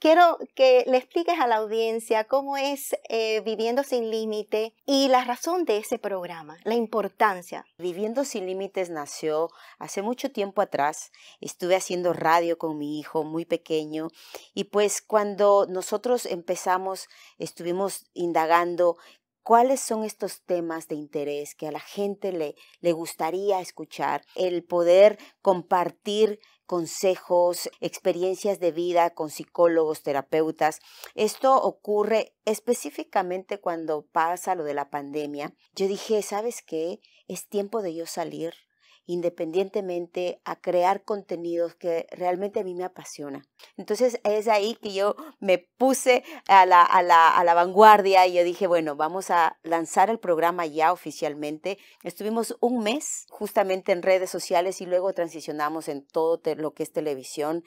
Quiero que le expliques a la audiencia cómo es eh, Viviendo sin Límite y la razón de ese programa, la importancia. Viviendo sin Límites nació hace mucho tiempo atrás. Estuve haciendo radio con mi hijo muy pequeño y pues cuando nosotros empezamos estuvimos indagando cuáles son estos temas de interés que a la gente le, le gustaría escuchar, el poder compartir consejos, experiencias de vida con psicólogos, terapeutas. Esto ocurre específicamente cuando pasa lo de la pandemia. Yo dije, ¿sabes qué? Es tiempo de yo salir independientemente a crear contenidos que realmente a mí me apasiona. Entonces es ahí que yo me puse a la, a la vanguardia y yo dije, bueno, vamos a lanzar el programa ya oficialmente. Estuvimos un mes justamente en redes sociales y luego transicionamos en todo lo que es televisión